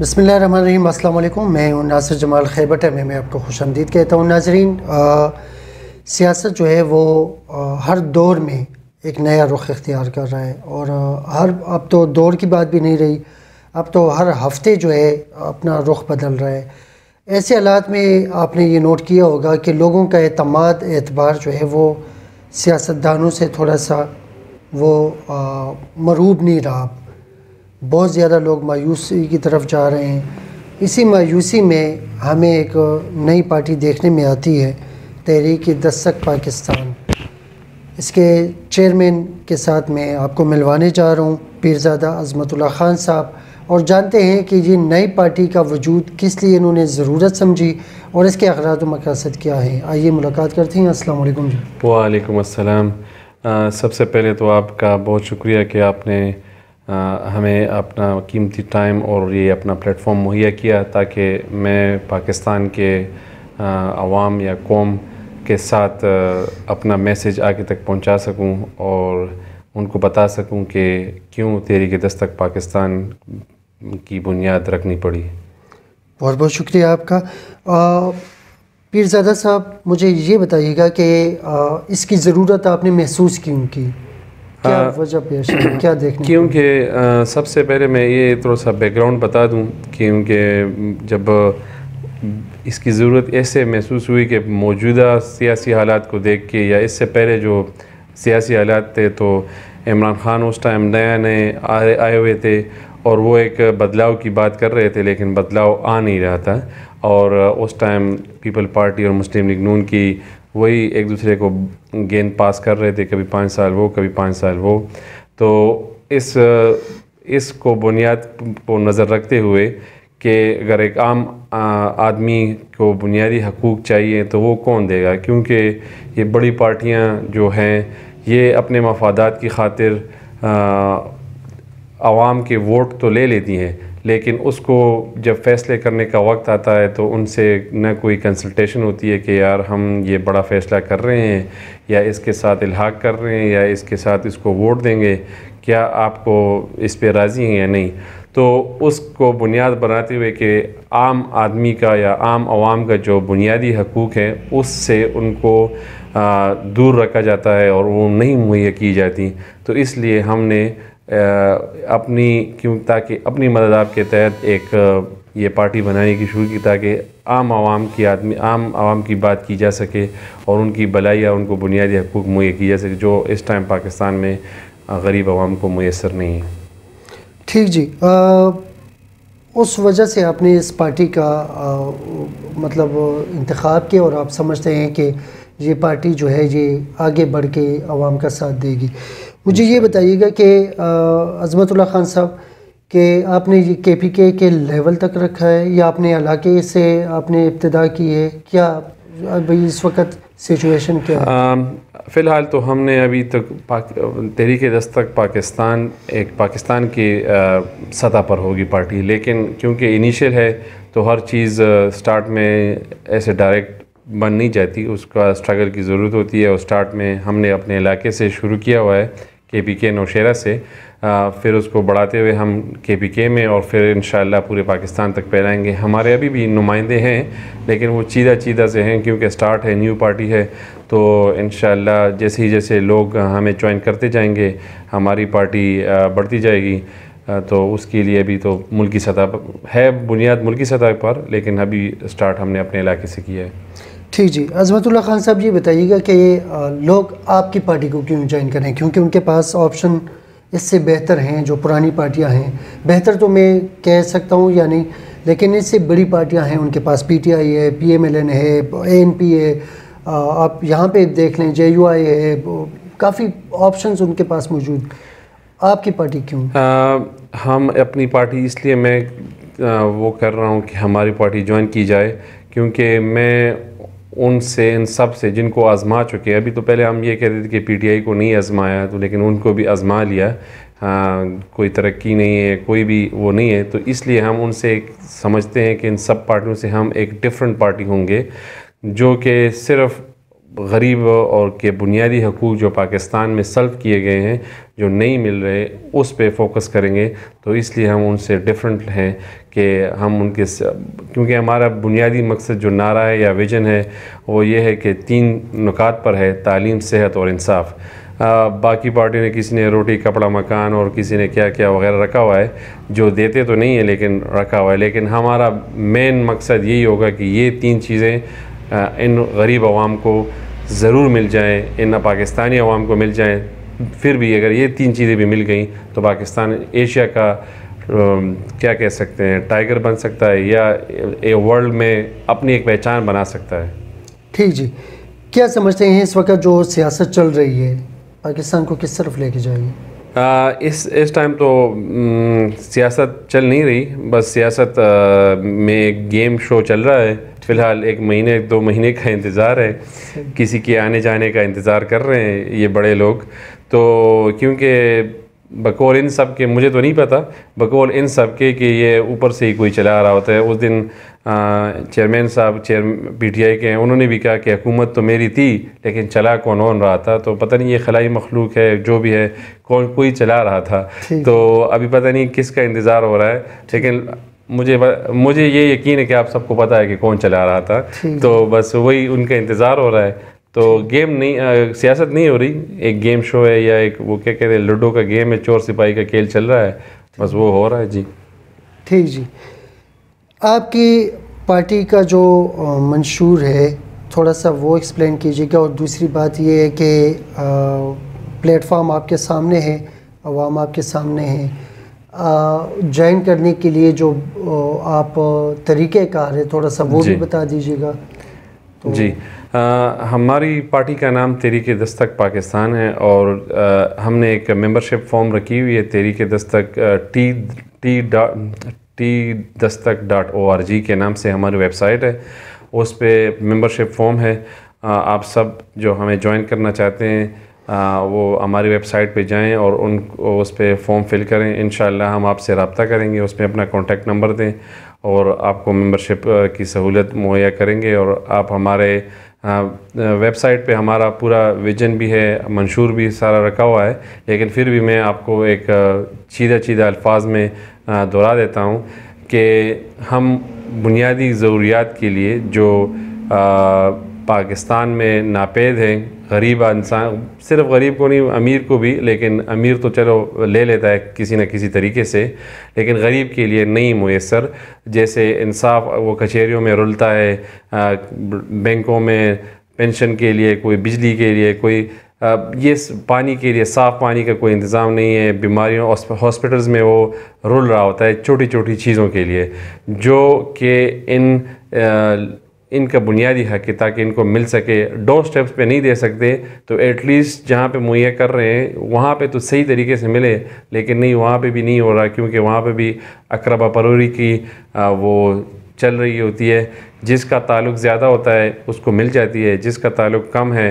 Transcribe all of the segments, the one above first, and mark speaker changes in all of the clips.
Speaker 1: बसमीम अल्लाम मैं हूँ नासिर जमाल खैबर में मैं आपको खुश आमदीद कहता हूँ नाजरीन सियासत जो है वो आ, हर दौर में एक नया रुख इख्तियार कर रहा है और आ, हर अब तो दौर की बात भी नहीं रही अब तो हर हफ्ते जो है अपना रुख बदल रहा है ऐसे हालात में आपने ये नोट किया होगा कि लोगों का अतमाद एतबार जो है वो सियासतदानों से थोड़ा सा वो मरूब नहीं रहा बहुत ज़्यादा लोग मायूसी की तरफ जा रहे हैं इसी मायूसी में हमें एक नई पार्टी देखने में आती है तहरीक दस्तक पाकिस्तान इसके चेयरमैन के साथ मैं आपको मिलवाने जा रहा हूँ पीरजादा अजमतुल्ला ख़ान साहब और जानते हैं कि ये नई पार्टी का वजूद किस लिए इन्होंने ज़रूरत समझी और इसके अखराज मकासद क्या है आइए मुलाकात करते हैं असल
Speaker 2: वालेकुम जी सबसे पहले तो आपका बहुत शुक्रिया कि आपने हमें अपना कीमती टाइम और ये अपना प्लेटफॉर्म मुहैया किया ताकि मैं पाकिस्तान के आवाम या कौम के साथ अपना मैसेज आगे तक पहुंचा सकूं और उनको बता सकूं कि क्यों तेरी के दस्तक पाकिस्तान की बुनियाद रखनी पड़ी
Speaker 1: बहुत बहुत शुक्रिया आपका पीरजादा साहब मुझे ये बताइएगा कि इसकी ज़रूरत आपने महसूस क्यों की क्या वजह पेश क्या
Speaker 2: क्योंकि सबसे पहले मैं ये थोड़ा सा बैकग्राउंड बता दूँ क्योंकि जब इसकी ज़रूरत ऐसे महसूस हुई कि मौजूदा सियासी हालात को देख के या इससे पहले जो सियासी हालात थे तो इमरान खान उस टाइम नया नए आए हुए थे और वो एक बदलाव की बात कर रहे थे लेकिन बदलाव आ नहीं रहा था और उस टाइम पीपल पार्टी और मुस्लिम लीग नून की वही एक दूसरे को गेंद पास कर रहे थे कभी पाँच साल वो कभी पाँच साल वो तो इस इसको बुनियाद को नज़र रखते हुए कि अगर एक आम आदमी को बुनियादी हकूक़ चाहिए तो वो कौन देगा क्योंकि ये बड़ी पार्टियाँ जो हैं ये अपने मफादात की खातिर आवाम के वोट तो ले लेती हैं लेकिन उसको जब फैसले करने का वक्त आता है तो उनसे न कोई कंसल्टेशन होती है कि यार हम ये बड़ा फ़ैसला कर रहे हैं या इसके साथ इलाहा कर रहे हैं या इसके साथ इसको वोट देंगे क्या आपको इस पर राज़ी हैं या नहीं तो उसको बुनियाद बनाते हुए कि आम आदमी का या आम आवाम का जो बुनियादी हकूक़ है उससे उनको दूर रखा जाता है और वो नहीं मुहैया की जाती तो इसलिए हमने अपनी क्यों ताकि अपनी मदद आपके तहत एक ये पार्टी बनाने की शुरू की ताकि आम आवाम की आदमी आम आवाम की बात की जा सके और उनकी भलाई या उनको बुनियादी हकूक मुहैया की जा सके जो इस टाइम पाकिस्तान में गरीब आवाम को मैसर नहीं है
Speaker 1: ठीक जी आ, उस वजह से आपने इस पार्टी का आ, मतलब इंतखब किया और आप समझते हैं कि ये पार्टी जो है ये आगे बढ़ के आवाम का साथ देगी मुझे ये बताइएगा कि अजमतुल्ला खान साहब कि आपने ये के पी के के लेवल तक रखा है या आपने इलाके से आपने इब्तदा की है क्या भाई इस वक्त सिचुएशन क्या
Speaker 2: है फ़िलहाल तो हमने अभी तक तहरीक दस्तक पाकिस्तान एक पाकिस्तान की सतह पर होगी पार्टी लेकिन क्योंकि इनिशियल है तो हर चीज़ स्टार्ट में ऐसे डायरेक्ट बन नहीं जाती उसका स्ट्रगल की ज़रूरत होती है और स्टार्ट में हमने अपने इलाके से शुरू किया हुआ है के पी के नौशेरा से आ, फिर उसको बढ़ाते हुए हम के पी के में और फिर इन पूरे पाकिस्तान तक फैलाएँगे हमारे अभी भी नुमाइंदे हैं लेकिन वो चीदा चीदा से हैं क्योंकि स्टार्ट है न्यू पार्टी है तो इन जैसे ही जैसे लोग हमें ज्वाइन करते जाएंगे हमारी पार्टी बढ़ती जाएगी तो उसके लिए अभी तो मुल्की सतह है बुनियाद मुल्की सतह पर लेकिन अभी स्टार्ट हमने अपने इलाके से किया है
Speaker 1: ठीक जी अजमतुल्ला खान साहब ये बताइएगा कि लोग आपकी पार्टी को क्यों ज्वाइन करें क्योंकि उनके पास ऑप्शन इससे बेहतर हैं जो पुरानी पार्टियां हैं बेहतर तो मैं कह सकता हूँ या नहीं लेकिन इससे बड़ी पार्टियां हैं उनके पास पीटीआई है पीएमएलएन है पी है आप यहाँ पे देख लें आई है काफ़ी ऑप्शंस उनके पास मौजूद आपकी पार्टी क्यों
Speaker 2: आ, हम अपनी पार्टी इसलिए मैं आ, वो कर रहा हूँ कि हमारी पार्टी ज्वाइन की जाए क्योंकि मैं उनसे इन सब से जिनको आज़मा चुके हैं अभी तो पहले हम ये कहते थे कि पीटीआई को नहीं आज़माया तो लेकिन उनको भी आज़मा लिया आ, कोई तरक्की नहीं है कोई भी वो नहीं है तो इसलिए हम उनसे समझते हैं कि इन सब पार्टियों से हम एक डिफरेंट पार्टी होंगे जो कि सिर्फ़ गरीब और के बुनियादी हकूक़ जो पाकिस्तान में सल्व किए गए हैं जो नहीं मिल रहे उस पे फोकस करेंगे तो इसलिए हम उनसे डिफरेंट हैं कि हम उनके क्योंकि हमारा बुनियादी मकसद जो नारा है या विजन है वो ये है कि तीन नुकात पर है तालीम सेहत और इंसाफ़ आ, बाकी पार्टी ने किसी ने रोटी कपड़ा मकान और किसी ने क्या क्या वगैरह रखा हुआ है जो देते तो नहीं है लेकिन रखा हुआ है लेकिन हमारा मेन मकसद यही होगा कि ये तीन चीज़ें इन गरीब आवाम को ज़रूर मिल जाएँ इन पाकिस्तानी अवाम को मिल जाएँ फिर भी अगर ये तीन चीज़ें भी मिल गई तो पाकिस्तान एशिया का क्या कह सकते हैं टाइगर बन सकता है या ए वर्ल्ड में अपनी एक पहचान बना सकता है
Speaker 1: ठीक जी क्या समझते हैं इस वक्त जो सियासत चल रही है पाकिस्तान को किस तरफ लेके जाएगी
Speaker 2: इस इस टाइम तो सियासत चल नहीं रही बस सियासत में एक गेम शो चल रहा है फ़िलहाल एक महीने दो महीने का इंतज़ार है किसी के आने जाने का इंतज़ार कर रहे हैं ये बड़े लोग तो क्योंकि बकौल इन सब के मुझे तो नहीं पता बकौल इन सब के कि ये ऊपर से ही कोई चला आ रहा होता है उस दिन चेयरमैन साहब चेयर पीटीआई के हैं उन्होंने भी कहा कि हुकूमत तो मेरी थी लेकिन चला कौन ऑन रहा था तो पता नहीं ये खलाई मखलूक है जो भी है कौन कोई चला रहा था तो अभी पता नहीं किसका इंतज़ार हो रहा है लेकिन मुझे मुझे ये यकीन है कि आप सबको पता है कि कौन चला रहा था तो बस वही उनका इंतज़ार हो रहा है तो गेम नहीं सियासत नहीं हो रही एक गेम शो है या एक वो क्या कह रहे हैं लूडो का गेम है चोर सिपाही का खेल चल रहा है बस वो हो रहा है जी
Speaker 1: ठीक जी आपकी पार्टी का जो मंशूर है थोड़ा सा वो एक्सप्लेन कीजिएगा और दूसरी बात ये है कि प्लेटफॉर्म आपके सामने है आवाम आपके सामने है ज्वाइन करने के लिए जो आप तरीक़ेकार है थोड़ा सा वो भी बता दीजिएगा
Speaker 2: तो जी आ, हमारी पार्टी का नाम तहरीक दस्तक पाकिस्तान है और आ, हमने एक मेंबरशिप फॉर्म रखी हुई है तहरीक दस्तक टी टी डा टी दस्तक डॉट ओ आर जी के नाम से हमारी वेबसाइट है उस पर मेंबरशिप फॉर्म है आ, आप सब जो हमें ज्वाइन करना चाहते हैं आ, वो हमारी वेबसाइट पे जाएं और उन उस पर फॉर्म फिल करें इन हम आपसे रबता करेंगे उसमें अपना कॉन्टैक्ट नंबर दें और आपको मेंबरशिप की सहूलत मुहैया करेंगे और आप हमारे वेबसाइट पे हमारा पूरा विजन भी है मंशूर भी सारा रखा हुआ है लेकिन फिर भी मैं आपको एक चीदा चीदा अल्फाज में दोहरा देता हूँ कि हम बुनियादी ज़रूरियात के लिए जो आ, पाकिस्तान में नापेद हैं गरीब इंसान सिर्फ गरीब को नहीं अमीर को भी लेकिन अमीर तो चलो ले लेता है किसी न किसी तरीके से लेकिन गरीब के लिए नहीं मैसर जैसे इंसाफ वो कचहरीों में रुलता है बैंकों में पेंशन के लिए कोई बिजली के लिए कोई ये पानी के लिए साफ़ पानी का कोई इंतज़ाम नहीं है बीमारियों हॉस्पिटल्स में वो रुल रहा होता है छोटी छोटी चीज़ों के लिए जो कि इन इनका बुनियादी हक है ताकि इनको मिल सके डोर स्टेप्स पे नहीं दे सकते तो एटलीस्ट जहाँ पे मुहैया कर रहे हैं वहाँ पे तो सही तरीके से मिले लेकिन नहीं वहाँ पे भी नहीं हो रहा क्योंकि वहाँ पे भी अकरबा परोरी की आ, वो चल रही होती है जिसका ताल्लुक ज़्यादा होता है उसको मिल जाती है जिसका ताल्लुक कम है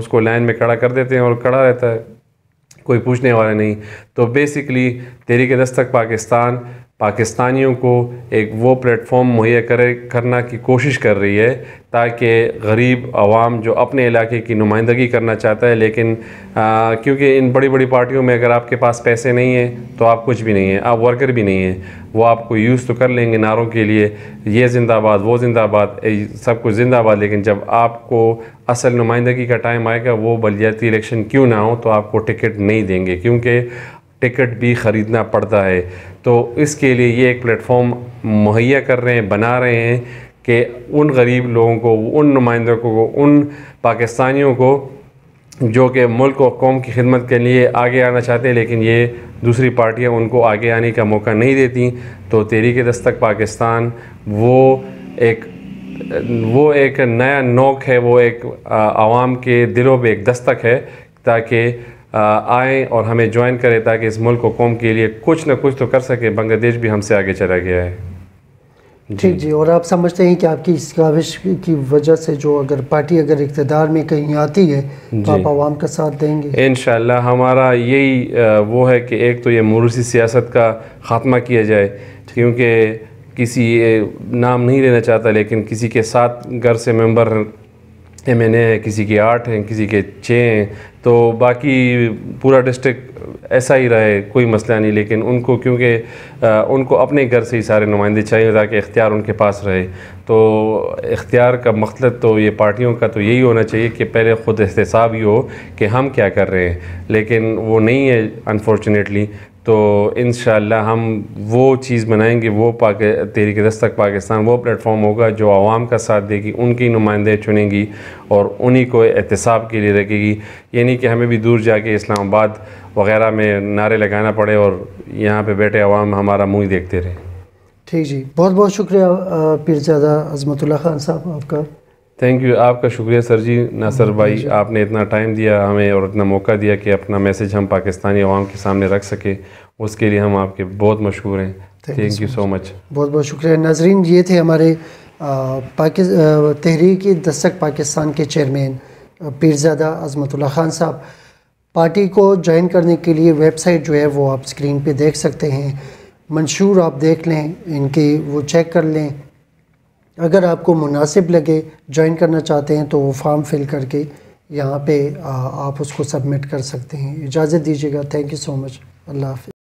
Speaker 2: उसको लाइन में कड़ा कर देते हैं और कड़ा रहता है कोई पूछने वाला नहीं तो बेसिकली तहरीक दस्तक पाकिस्तान पाकिस्तानियों को एक वो प्लेटफॉर्म मुहैया करे करना की कोशिश कर रही है ताकि गरीब आवाम जो अपने इलाके की नुमाइंदगी करना चाहता है लेकिन क्योंकि इन बड़ी बड़ी पार्टियों में अगर आपके पास पैसे नहीं हैं तो आप कुछ भी नहीं हैं आप वर्कर भी नहीं हैं वो आपको यूज़ तो कर लेंगे नारों के लिए ये ज़िंदाबाद वो ज़िंदाबाद सब कुछ ज़िंदाबाद लेकिन जब आपको असल नुमाइंदगी का टाइम आएगा वो बलदियाती इलेक्शन क्यों ना हो तो आपको टिकट नहीं देंगे क्योंकि टिकट भी ख़रीदना पड़ता है तो इसके लिए ये एक प्लेटफॉर्म मुहैया कर रहे हैं बना रहे हैं कि उन गरीब लोगों को उन नुमाइंदों को उन पाकिस्तानियों को जो कि मुल्क और कौम की खिदमत के लिए आगे आना चाहते हैं लेकिन ये दूसरी पार्टियां उनको आगे आने का मौका नहीं देती तो के दस्तक पाकिस्तान वो एक वो एक नया नोक है वो एक आवाम के दिलों पे एक दस्तक है ताकि आएँ और हमें ज्वाइन करें ताकि इस मुल्क को कौम के लिए कुछ ना कुछ तो कर सके बांग्लादेश भी हमसे आगे चला गया है ठीक
Speaker 1: जी।, जी और आप समझते हैं कि आपकी इस काविश की वजह से जो अगर पार्टी अगर इकतदार में कहीं आती है तो आप आवाम का साथ देंगे
Speaker 2: इन हमारा यही वो है कि एक तो ये मरूसी सियासत का खात्मा किया जाए क्योंकि किसी नाम नहीं लेना चाहता लेकिन किसी के साथ घर से मेंबर एम एन ए हैं किसी के आठ हैं किसी के छः हैं तो बाकी पूरा डिस्ट्रिक्ट ऐसा ही रहे कोई मसला नहीं लेकिन उनको क्योंकि उनको अपने घर से ही सारे नुमाइंदे चाहिए ताकि इख्तियार उनके पास रहे तो इख्तियार का मकसद तो ये पार्टियों का तो यही होना चाहिए कि पहले ख़ुद एहतसाब ही हो कि हम क्या कर रहे हैं लेकिन वो नहीं है अनफॉर्चुनेटली तो इन हम वो चीज़ बनाएंगे वो पाकि तहरीक दस्तक पाकिस्तान वो प्लेटफॉर्म होगा जो आवाम का साथ देगी उनकी नुमाइंदे चुनेगी और उन्हीं को एहतसाब के लिए रखेगी यानी कि हमें भी दूर जाके इस्लामाबाद वगैरह में नारे लगाना पड़े और यहाँ पे बैठे आवाम हमारा मुँह देखते रहे
Speaker 1: ठीक जी बहुत बहुत शुक्रिया पीरजादा अजमतुल्ला खान साहब आपका
Speaker 2: थैंक यू आपका शुक्रिया सर जी नासर भाई आपने इतना टाइम दिया हमें और इतना मौका दिया कि अपना मैसेज हम पाकिस्तानी आवाम के सामने रख सके उसके लिए हम आपके बहुत मशहूर हैं थैंक यू सो मच
Speaker 1: बहुत बहुत शुक्रिया नाजरीन ये थे हमारे तहरीक दस्तक पाकिस्तान के चेयरमैन पीरजादा अजमतुल्ला खान साहब पार्टी को ज्वाइन करने के लिए वेबसाइट जो है वो आप स्क्रीन पे देख सकते हैं मंशूर आप देख लें इनके वो चेक कर लें अगर आपको मुनासिब लगे ज्वाइन करना चाहते हैं तो वो फॉर्म फिल करके यहाँ पे आप उसको सबमिट कर सकते हैं इजाज़त दीजिएगा थैंक यू सो मच अल्लाह हाफि